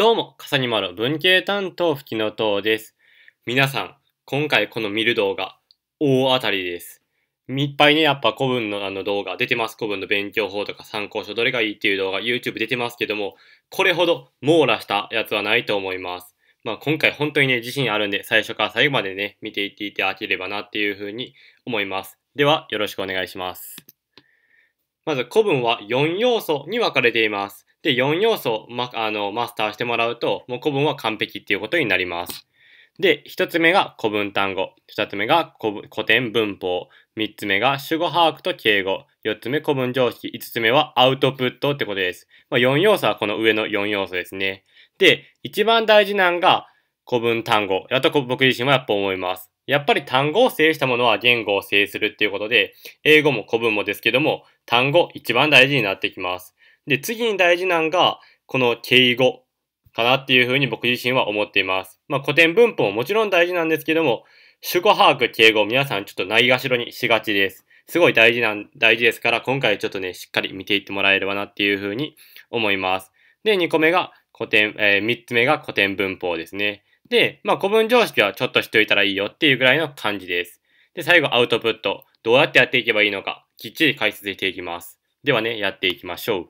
どうも、笠にまろ文系担当吹きの塔です。皆さん、今回この見る動画、大当たりです。いっぱいね、やっぱ古文のあの動画出てます。古文の勉強法とか参考書どれがいいっていう動画、YouTube 出てますけども、これほど網羅したやつはないと思います。まあ今回本当にね、自信あるんで、最初から最後までね、見ていっていただければなっていうふうに思います。では、よろしくお願いします。まず古文は4要素に分かれています。で、4要素、ま、あの、マスターしてもらうと、もう古文は完璧っていうことになります。で、1つ目が古文単語、2つ目が古典文法、3つ目が主語把握と敬語、4つ目古文常識、5つ目はアウトプットってことです。まあ、4要素はこの上の4要素ですね。で、一番大事なのが古文単語。やっと僕自身はやっぱ思います。やっぱり単語を制したものは言語を制するっていうことで、英語も古文もですけども、単語一番大事になってきます。で、次に大事なのが、この敬語かなっていうふうに僕自身は思っています。まあ、古典文法ももちろん大事なんですけども、主語把握、敬語、皆さんちょっとないがしろにしがちです。すごい大事な、大事ですから、今回ちょっとね、しっかり見ていってもらえればなっていうふうに思います。で、2個目が古典、えー、3つ目が古典文法ですね。で、まあ、古文常識はちょっとしといたらいいよっていうぐらいの感じです。で、最後、アウトプット。どうやってやっていけばいいのか、きっちり解説していきます。ではね、やっていきましょう。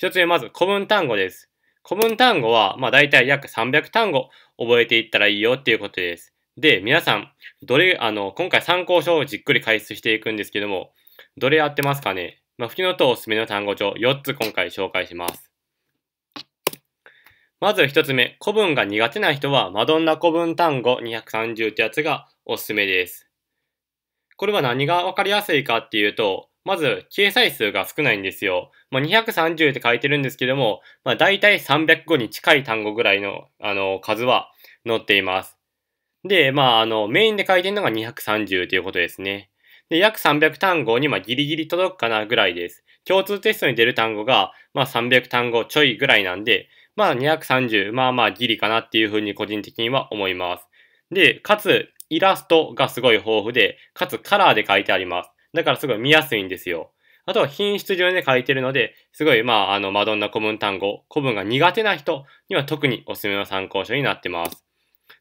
一つ目、まず古文単語です。古文単語は、まあ大体約300単語覚えていったらいいよっていうことです。で、皆さん、どれ、あの、今回参考書をじっくり解説していくんですけども、どれやってますかねまあ、吹きのとおすすめの単語帳4つ今回紹介します。まず一つ目、古文が苦手な人は、マドンナ古文単語230ってやつがおすすめです。これは何がわかりやすいかっていうと、まず、掲載数が少ないんですよ。まあ、230って書いてるんですけども、まあ、大体300語に近い単語ぐらいの、あの、数は載っています。で、まあ、あの、メインで書いてるのが230ということですね。で、約300単語に、まあ、ギリギリ届くかなぐらいです。共通テストに出る単語が、まあ、300単語ちょいぐらいなんで、まあ、230、まあまあ、ギリかなっていうふうに個人的には思います。で、かつ、イラストがすごい豊富で、かつカラーで書いてあります。だからすごい見やすいんですよ。あとは品質上で書いてるので、すごい、まあ、あの、マドンナ古文単語、古文が苦手な人には特におすすめの参考書になってます。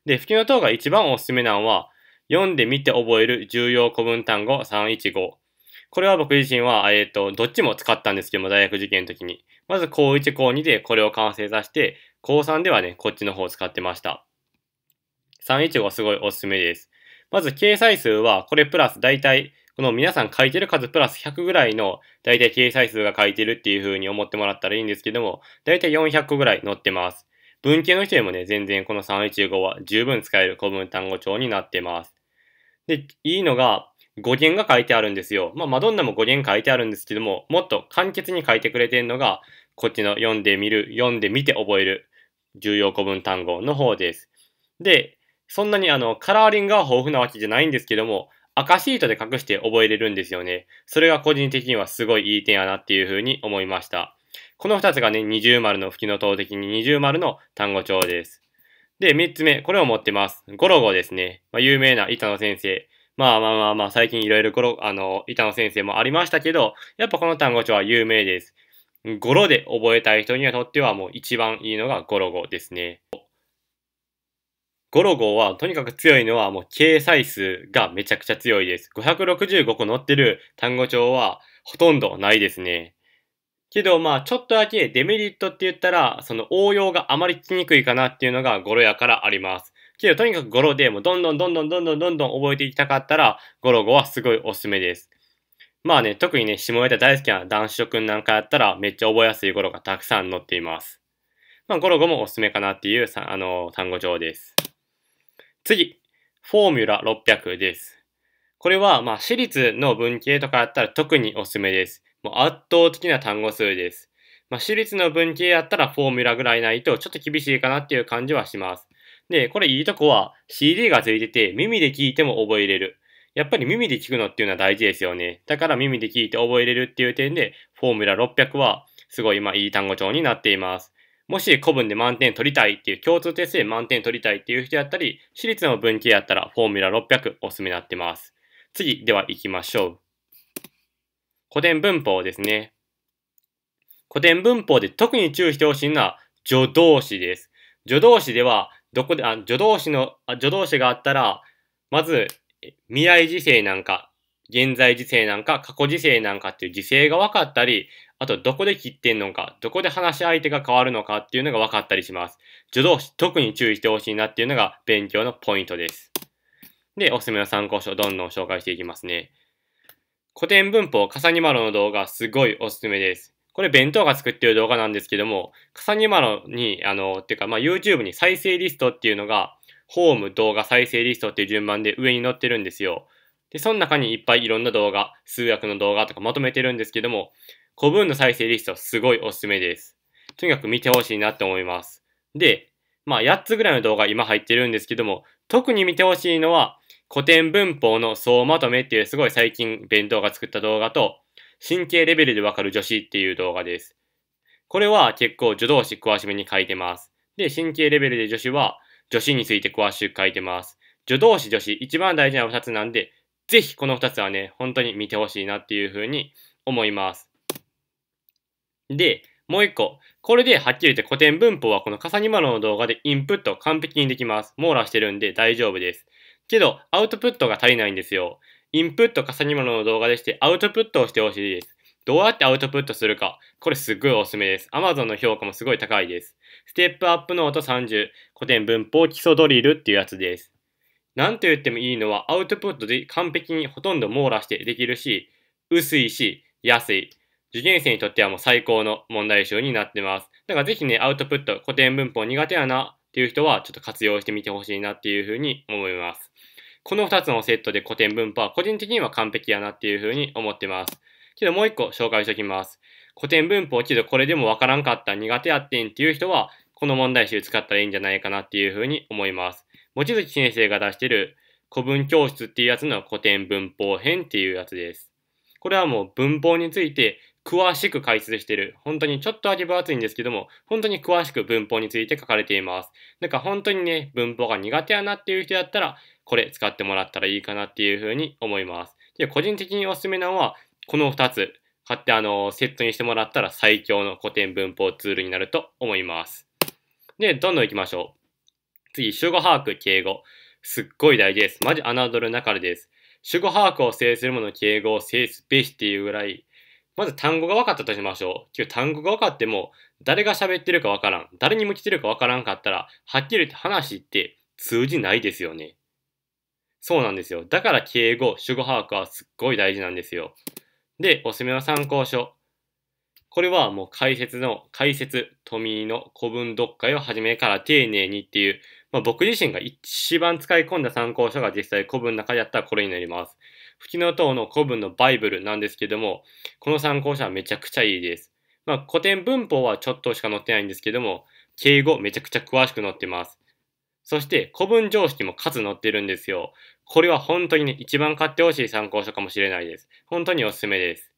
で、吹きの塔が一番おすすめなのは、読んでみて覚える重要古文単語315。これは僕自身は、えっ、ー、と、どっちも使ったんですけども、大学受験の時に。まず、高1、高2でこれを完成させて、高3ではね、こっちの方を使ってました。315すごいおすすめです。まず、掲載数は、これプラス大体この皆さん書いてる数プラス100ぐらいの、だいたい掲載数が書いてるっていう風に思ってもらったらいいんですけども、だいたい400個ぐらい載ってます。文系の人でもね、全然この3115は十分使える古文単語帳になってます。で、いいのが、語源が書いてあるんですよ。まあ、マドンナも語源書いてあるんですけども、もっと簡潔に書いてくれてるのが、こっちの読んでみる、読んでみて覚える、重要古文単語の方です。で、そんなにあの、カラーリングが豊富なわけじゃないんですけども、赤シートで隠して覚えれるんですよね。それが個人的にはすごいいい点やなっていうふうに思いました。この二つがね、二重丸の吹きの投的に二重丸の単語帳です。で、三つ目、これを持ってます。ゴロゴですね。まあ、有名な板野先生。まあまあまあまあ、最近いろいろゴロ、あの、板野先生もありましたけど、やっぱこの単語帳は有名です。ゴロで覚えたい人にはとってはもう一番いいのがゴロゴですね。ゴロゴはとにかく強いのはもう掲載数がめちゃくちゃ強いです。565個載ってる単語帳はほとんどないですね。けどまあちょっとだけデメリットって言ったらその応用があまりつきにくいかなっていうのがゴロやからあります。けどとにかくゴロでもどんどんどんどんどんどんどんどん覚えていきたかったらゴロゴはすごいおすすめです。まあね、特にね、下ネタ大好きな男子諸君なんかやったらめっちゃ覚えやすいゴロがたくさん載っています。まあゴロゴもおすすめかなっていうあの単語帳です。次、フォーミュラ600です。これは、まあ、私立の文系とかやったら特におすすめです。もう圧倒的な単語数です。まあ、私立の文系やったらフォーミュラぐらいないとちょっと厳しいかなっていう感じはします。で、これいいとこは CD が付いてて耳で聞いても覚えれる。やっぱり耳で聞くのっていうのは大事ですよね。だから耳で聞いて覚えれるっていう点で、フォーミュラ600はすごい今いい単語帳になっています。もし古文で満点取りたいっていう、共通テストで満点取りたいっていう人やったり、私立の文系やったらフォーミュラ600おすすめになってます。次では行きましょう。古典文法ですね。古典文法で特に注意してほしいのは助動詞です。助動詞では、どこで、あ助動詞の、助動詞があったら、まず、未来時世なんか、現在時制なんか、過去時制なんかっていう時世が分かったり、あとどこで切ってんのか、どこで話し相手が変わるのかっていうのが分かったりします。助動詞、特に注意してほしいなっていうのが勉強のポイントです。で、おすすめの参考書、どんどん紹介していきますね。古典文法、笠にまろの動画、すごいおすすめです。これ弁当が作ってる動画なんですけども、笠にまろに、あの、っていうか、まあ、YouTube に再生リストっていうのが、ホーム、動画、再生リストっていう順番で上に載ってるんですよ。で、その中にいっぱいいろんな動画、数学の動画とかまとめてるんですけども、古文の再生リストすごいおすすめです。とにかく見てほしいなって思います。で、まあ8つぐらいの動画今入ってるんですけども、特に見てほしいのは、古典文法の総まとめっていうすごい最近弁当が作った動画と、神経レベルでわかる女子っていう動画です。これは結構助動詞詳しめに書いてます。で、神経レベルで女子は、女子について詳しく書いてます。助動詞女子、一番大事な2つなんで、ぜひこの2つはね、本当に見てほしいなっていうふうに思います。で、もう一個。これではっきり言って古典文法はこの笠にまろの動画でインプット完璧にできます。網羅してるんで大丈夫です。けど、アウトプットが足りないんですよ。インプット笠にまろの動画でしてアウトプットをしてほしいです。どうやってアウトプットするか。これすっごいおすすめです。Amazon の評価もすごい高いです。ステップアップノート30、古典文法基礎ドリルっていうやつです。なんと言ってもいいのはアウトプットで完璧にほとんど網羅してできるし、薄いし、安い。受験生にとってはもう最高の問題集になってます。だからぜひね、アウトプット、古典文法苦手やなっていう人は、ちょっと活用してみてほしいなっていうふうに思います。この2つのセットで古典文法は個人的には完璧やなっていうふうに思ってます。けどもう1個紹介しておきます。古典文法けどこれでもわからんかった苦手やってんっていう人は、この問題集使ったらいいんじゃないかなっていうふうに思います。望月先生が出してる古文教室っていうやつの古典文法編っていうやつです。これはもう文法について詳しく解説してる。本当にちょっとだけ分厚いんですけども、本当に詳しく文法について書かれています。なんか本当にね、文法が苦手やなっていう人だったら、これ使ってもらったらいいかなっていうふうに思います。で、個人的におすすめなのは、この2つ、買ってあの、セットにしてもらったら最強の古典文法ツールになると思います。で、どんどん行きましょう。次、主語把握、敬語。すっごい大事です。マジ侮るなかれです。主語把握を制する者の、敬語を制すべしっていうぐらいまず単語が分かったとしましょう。今日単語が分かっても、誰が喋ってるか分からん。誰に向けてるか分からんかったら、はっきり言って話って通じないですよね。そうなんですよ。だから敬語、主語把握はすっごい大事なんですよ。で、おすすめの参考書。これはもう解説の、解説、富井の古文読解を始めから丁寧にっていう、まあ、僕自身が一番使い込んだ参考書が実際古文の中であったらこれになります。吹きの塔の古文のバイブルなんですけども、この参考書はめちゃくちゃいいです。まあ、古典文法はちょっとしか載ってないんですけども、敬語めちゃくちゃ詳しく載ってます。そして古文常識も数載ってるんですよ。これは本当にね、一番買ってほしい参考書かもしれないです。本当におすすめです。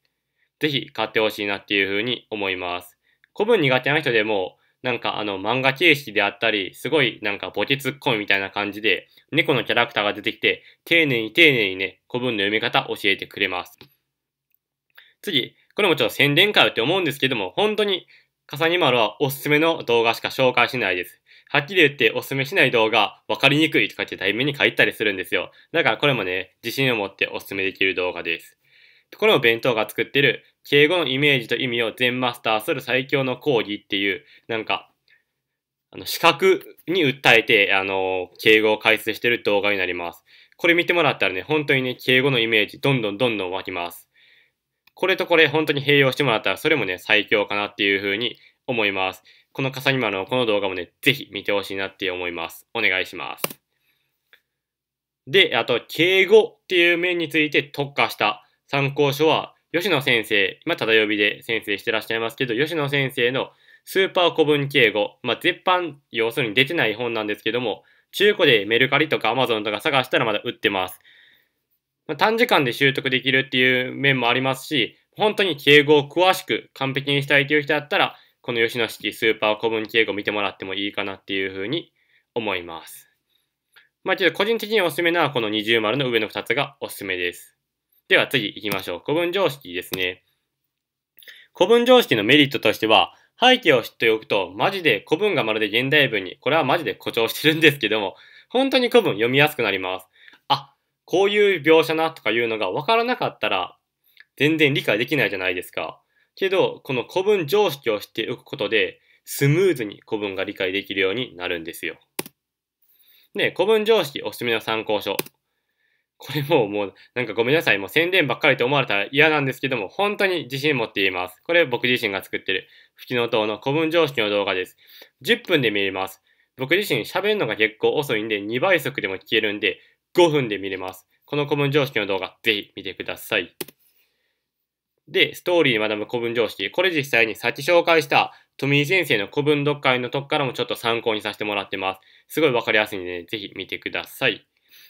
ぜひ買ってほしいなっていうふうに思います。古文苦手な人でも、なんかあの漫画形式であったり、すごいなんかボケツッコミみたいな感じで、猫のキャラクターが出てきて、丁寧に丁寧にね、古文の読み方教えてくれます。次、これもちょっと宣伝かよって思うんですけども、本当に、笠に丸はおすすめの動画しか紹介しないです。はっきり言っておすすめしない動画、わかりにくいとかって題名に書いたりするんですよ。だからこれもね、自信を持っておすすめできる動画です。これも弁当が作ってる敬語のイメージと意味を全マスターする最強の講義っていう、なんか、あの、資格に訴えて、あの、敬語を解説してる動画になります。これ見てもらったらね、本当にね、敬語のイメージ、どんどんどんどん湧きます。これとこれ、本当に併用してもらったら、それもね、最強かなっていう風に思います。この笠にのこの動画もね、ぜひ見てほしいなって思います。お願いします。で、あと、敬語っていう面について特化した参考書は、吉野先生、今、ただ呼びで先生してらっしゃいますけど、吉野先生のスーパー古文敬語、まあ、絶版、要するに出てない本なんですけども、中古でメルカリとかアマゾンとか探したらまだ売ってます。まあ、短時間で習得できるっていう面もありますし、本当に敬語を詳しく完璧にしたいという人だったら、この吉野式スーパー古文敬語見てもらってもいいかなっていうふうに思います。まあ、ちょっと個人的におすすめなこの二重丸の上の2つがおすすめです。では次行きましょう。古文常識ですね。古文常識のメリットとしては、背景を知っておくと、マジで古文がまるで現代文に、これはマジで誇張してるんですけども、本当に古文読みやすくなります。あ、こういう描写なとかいうのが分からなかったら、全然理解できないじゃないですか。けど、この古文常識を知っておくことで、スムーズに古文が理解できるようになるんですよ。で、古文常識おすすめの参考書。これももう、なんかごめんなさい。もう宣伝ばっかりと思われたら嫌なんですけども、本当に自信持っています。これ僕自身が作ってる、フキノトウの古文常識の動画です。10分で見れます。僕自身喋るのが結構遅いんで、2倍速でも聞けるんで、5分で見れます。この古文常識の動画、ぜひ見てください。で、ストーリーに学ぶ古文常識。これ実際にさっき紹介した富井先生の古文読解のとこからもちょっと参考にさせてもらってます。すごいわかりやすいんで、ね、ぜひ見てください。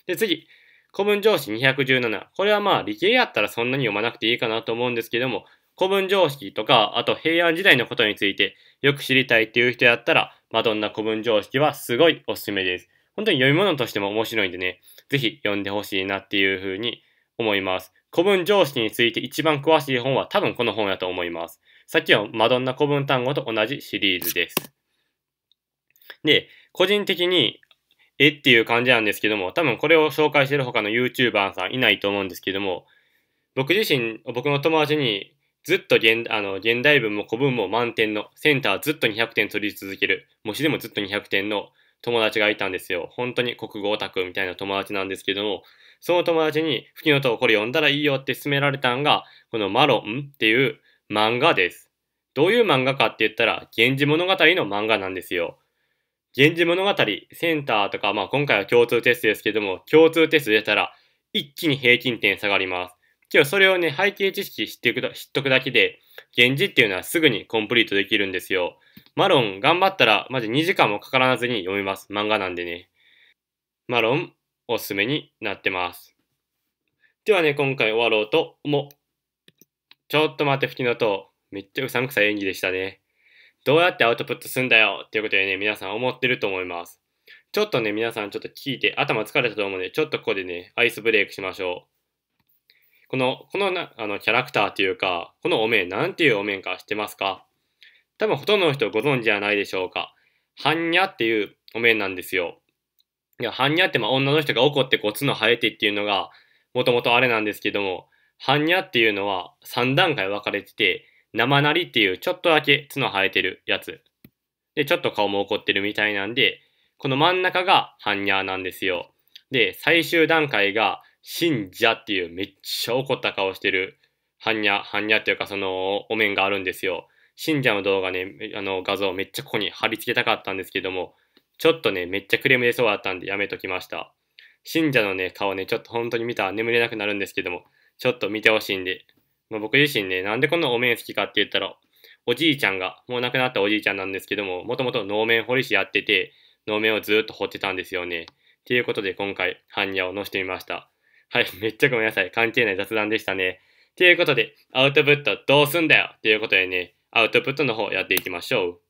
で、次、古文常識217。これはまあ理系やったらそんなに読まなくていいかなと思うんですけども、古文常識とか、あと平安時代のことについてよく知りたいっていう人やったら、マドンナ古文常識はすごいおすすめです。本当に読み物としても面白いんでね、ぜひ読んでほしいなっていうふうに思います。古文常識について一番詳しい本は多分この本やと思います。さっきのマドンナ古文単語と同じシリーズです。で、個人的にえっていう感じなんですけども、多分これを紹介してる他の YouTuber さんいないと思うんですけども、僕自身、僕の友達に、ずっと現あの現代文も古文も満点の、センターずっと200点取り続ける、もしでもずっと200点の友達がいたんですよ。本当に国語オタクみたいな友達なんですけども、その友達に、吹きの塔これ読んだらいいよって勧められたんが、このマロンっていう漫画です。どういう漫画かって言ったら、源氏物語の漫画なんですよ。源氏物語、センターとか、まあ今回は共通テストですけども、共通テスト出たら一気に平均点下がります。けどそれをね、背景知識知ってく知っとくだけで、源氏っていうのはすぐにコンプリートできるんですよ。マロン頑張ったらマジ2時間もかからずに読みます。漫画なんでね。マロンおすすめになってます。ではね、今回終わろうと思う。ちょっと待って、吹きのとめっちゃうさんくさい演技でしたね。どうやってアウトプットすんだよっていうことでね、皆さん思ってると思います。ちょっとね、皆さんちょっと聞いて頭疲れたと思うので、ちょっとここでね、アイスブレイクしましょう。この、このなあのキャラクターっていうか、このお面、なんていうお面か知ってますか多分ほとんどの人ご存知じゃないでしょうか。ハンニャっていうお面なんですよ。いや、ハンニャってまあ女の人が怒ってこう角生えてっていうのが、もともとあれなんですけども、ハンニャっていうのは3段階分かれてて、生なりっていうちょっとだけ角生えてるやつ。で、ちょっと顔も怒ってるみたいなんで、この真ん中が般若なんですよ。で、最終段階が信者っていうめっちゃ怒った顔してる般若、般若っていうかそのお面があるんですよ。信者の動画ね、あの画像めっちゃここに貼り付けたかったんですけども、ちょっとね、めっちゃクレーム出そうだったんでやめときました。信者のね、顔ね、ちょっと本当に見たら眠れなくなるんですけども、ちょっと見てほしいんで、まあ、僕自身ね、なんでこんなお面好きかって言ったら、おじいちゃんが、もう亡くなったおじいちゃんなんですけども、もともと能面彫り師やってて、能面をずっと掘ってたんですよね。っていうことで今回、般若を載せてみました。はい、めっちゃごめんなさい。関係ない雑談でしたね。ということで、アウトプットどうすんだよということでね、アウトプットの方やっていきましょう。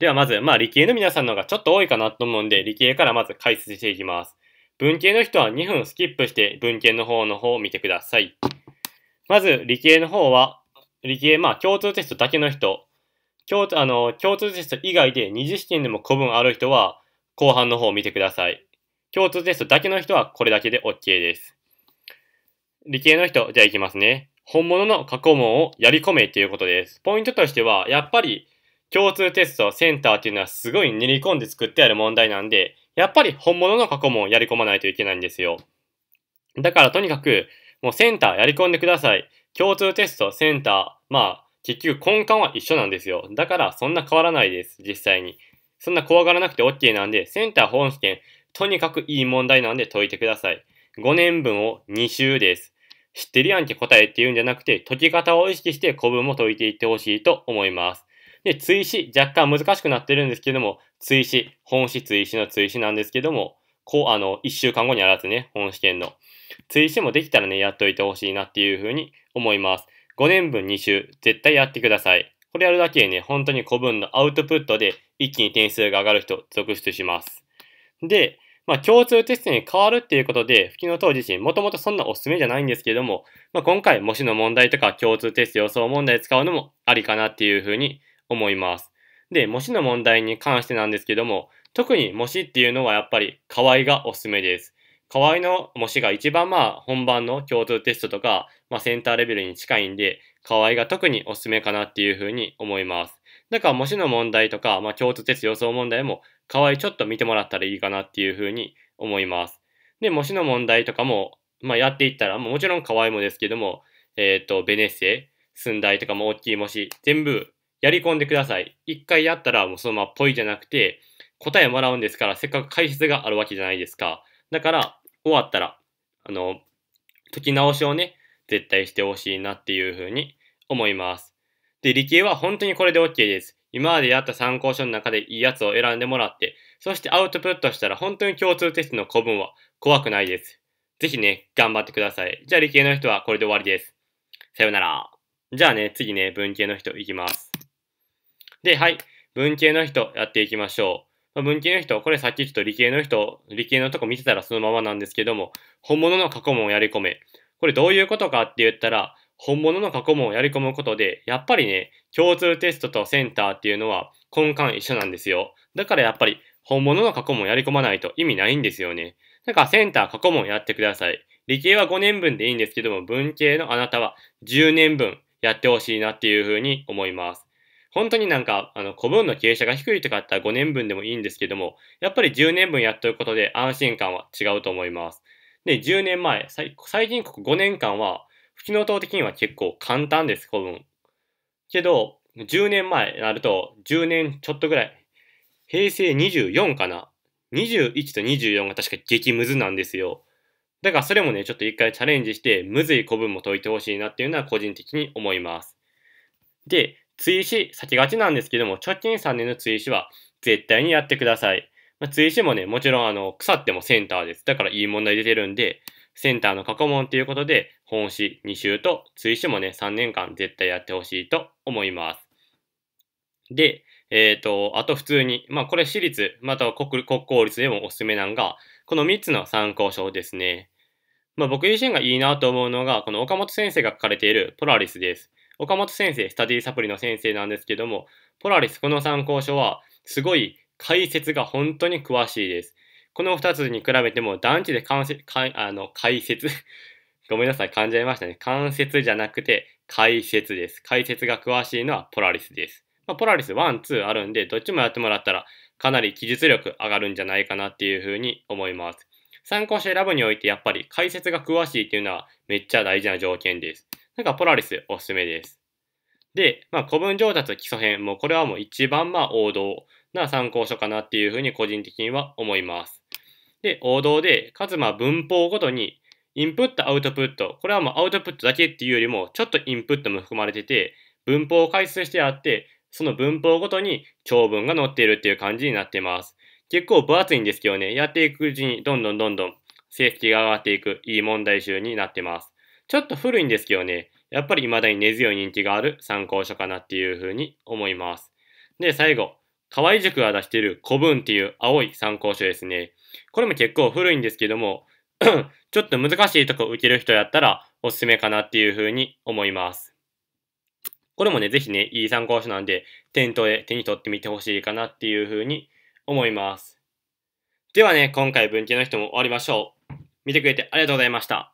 ではまず、まあ理系の皆さんの方がちょっと多いかなと思うんで、理系からまず解説していきます。文系の人は2分スキップして文系の方の方を見てください。まず、理系の方は、理系、まあ、共通テストだけの人、共あの共通テスト以外で二次試験でも古文ある人は、後半の方を見てください。共通テストだけの人はこれだけで OK です。理系の人、じゃあいきますね。本物の過去問をやり込めということです。ポイントとしては、やっぱり共通テストセンターっていうのはすごい練り込んで作ってある問題なんで、やっぱり本物の過去問をやり込まないといけないんですよ。だからとにかく、もうセンターやり込んでください。共通テスト、センター、まあ、結局根幹は一緒なんですよ。だからそんな変わらないです、実際に。そんな怖がらなくて OK なんで、センター本試験、とにかくいい問題なんで解いてください。5年分を2週です。知ってるやんけ答えっていうんじゃなくて、解き方を意識して古文も解いていってほしいと思います。で、追試、若干難しくなってるんですけども、追試、本試、追試の追試なんですけども、こう、あの、一週間後にあらずね、本試験の。追試もできたらね、やっといてほしいなっていうふうに思います。5年分2週、絶対やってください。これやるだけでね、本当に古文のアウトプットで一気に点数が上がる人続出します。で、まあ、共通テストに変わるっていうことで、吹きの当自身、もともとそんなおすすめじゃないんですけども、まあ、今回模試の問題とか共通テスト予想問題使うのもありかなっていうふうに思います。で、模試の問題に関してなんですけども、特に模試っていうのはやっぱり河合がおすすめです。河合の模試が一番まあ本番の共通テストとか、まあ、センターレベルに近いんで、河合が特におすすめかなっていうふうに思います。だから模試の問題とか、まあ、共通テスト予想問題も河合ちょっと見てもらったらいいかなっていうふうに思います。で、模試の問題とかも、まあ、やっていったら、もちろん河合もですけども、えっ、ー、と、ベネッセ、寸大とかも大きい模試、全部やり込んでください。一回やったらもうそのままぽいじゃなくて、答えもらうんですから、せっかく解説があるわけじゃないですか。だから、終わったら、あの、解き直しをね、絶対してほしいなっていうふうに思います。で、理系は本当にこれで OK です。今までやった参考書の中でいいやつを選んでもらって、そしてアウトプットしたら本当に共通テストの古文は怖くないです。ぜひね、頑張ってください。じゃあ理系の人はこれで終わりです。さよなら。じゃあね、次ね、文系の人いきます。で、はい。文系の人やっていきましょう。まあ、文系の人、これさっきちょっと理系の人、理系のとこ見てたらそのままなんですけども、本物の過去問をやり込め。これどういうことかって言ったら、本物の過去問をやり込むことで、やっぱりね、共通テストとセンターっていうのは根幹一緒なんですよ。だからやっぱり本物の過去問やり込まないと意味ないんですよね。だからセンター過去問やってください。理系は5年分でいいんですけども、文系のあなたは10年分やってほしいなっていうふうに思います。本当になんか、あの、古文の傾斜が低いとかあったら5年分でもいいんですけども、やっぱり10年分やっとることで安心感は違うと思います。で、10年前、最近ここ5年間は、不機能等的には結構簡単です、古文。けど、10年前になると、10年ちょっとぐらい、平成24かな。21と24が確か激ムズなんですよ。だからそれもね、ちょっと一回チャレンジして、ムズい古文も解いてほしいなっていうのは個人的に思います。で、追試、先がちなんですけども、直近3年の追試は絶対にやってください。まあ、追試もね、もちろんあの、腐ってもセンターです。だからいい問題出てるんで、センターの過去問ということで、本試2週と追試もね、3年間絶対やってほしいと思います。で、えっ、ー、と、あと普通に、まあこれ私立、または国国公立でもおすすめなんが、この3つの参考書ですね。まあ僕自身がいいなと思うのが、この岡本先生が書かれているポラリスです。岡本先生、スタディサプリの先生なんですけども、ポラリスこの参考書は、すごい解説が本当に詳しいです。この2つに比べても、団地で関節、あの、解説 ごめんなさい、噛んじゃいましたね。関節じゃなくて、解説です。解説が詳しいのはポラリスです。まあ、ポラリス1、2あるんで、どっちもやってもらったら、かなり記述力上がるんじゃないかなっていうふうに思います。参考書選ぶにおいて、やっぱり解説が詳しいっていうのは、めっちゃ大事な条件です。なんかポラリスおすすめです。で、まあ、古文上達基礎編、もうこれはもう一番まあ王道な参考書かなっていうふうに個人的には思います。で、王道で、かつまあ文法ごとに、インプット、アウトプット、これはもうアウトプットだけっていうよりも、ちょっとインプットも含まれてて、文法を回数してあって、その文法ごとに長文が載っているっていう感じになっています。結構分厚いんですけどね、やっていくうちにどんどんどんどん成績が上がっていくいい問題集になってます。ちょっと古いんですけどね、やっぱり未だに根強い人気がある参考書かなっていうふうに思います。で、最後、河合塾が出している古文っていう青い参考書ですね。これも結構古いんですけども、ちょっと難しいとこ受ける人やったらおすすめかなっていうふうに思います。これもね、ぜひね、いい参考書なんで、店頭で手に取ってみてほしいかなっていうふうに思います。ではね、今回文系の人も終わりましょう。見てくれてありがとうございました。